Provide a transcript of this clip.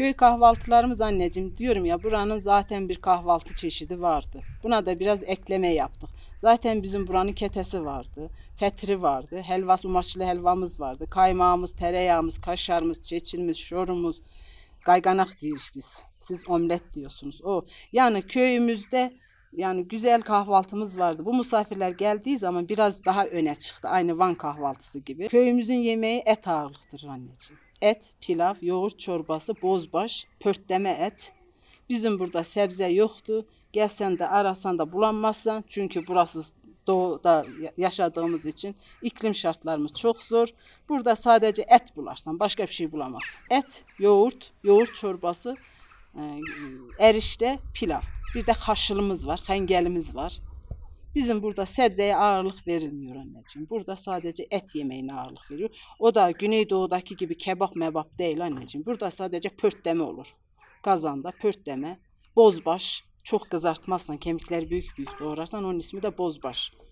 Köy kahvaltılarımız anneciğim diyorum ya buranın zaten bir kahvaltı çeşidi vardı. Buna da biraz ekleme yaptık. Zaten bizim buranın ketesi vardı, fetri vardı, helvas umaçlı helvamız vardı, kaymağımız, tereyağımız, kaşarımız, çeçilimiz, şorumuz, gayganak diyoruz biz. Siz omlet diyorsunuz. O yani köyümüzde yani güzel kahvaltımız vardı. Bu misafirler geldiği zaman biraz daha öne çıktı. Aynı Van kahvaltısı gibi. Köyümüzün yemeği et ağırlıktır anneciğim. et, pilav, yoğurt çorbası, bozbaş, pörtləmə et. Bizim burada səbzə yoxdur. Gəlsən də arasan da bulanmazsan, çünki burası doğuda yaşadığımız için iqlim şartlarımız çox zor. Burada sadəcə ət bularsan, başqa bir şey bulamazsan. Ət, yoğurt, yoğurt çorbası, e, ərişdə, pilav. Bir də xaşılımız var, xəngəlimiz var. Bizim burada sebzeye ağırlık verilmiyor anneciğim. Burada sadece et yemeğine ağırlık veriyor. O da Güneydoğu'daki gibi kebap mebap değil anneciğim. Burada sadece pörtleme olur. Kazanda pörtleme, bozbaş. Çok kızartmazsan, kemikleri büyük büyük doğrarsan onun ismi de bozbaş.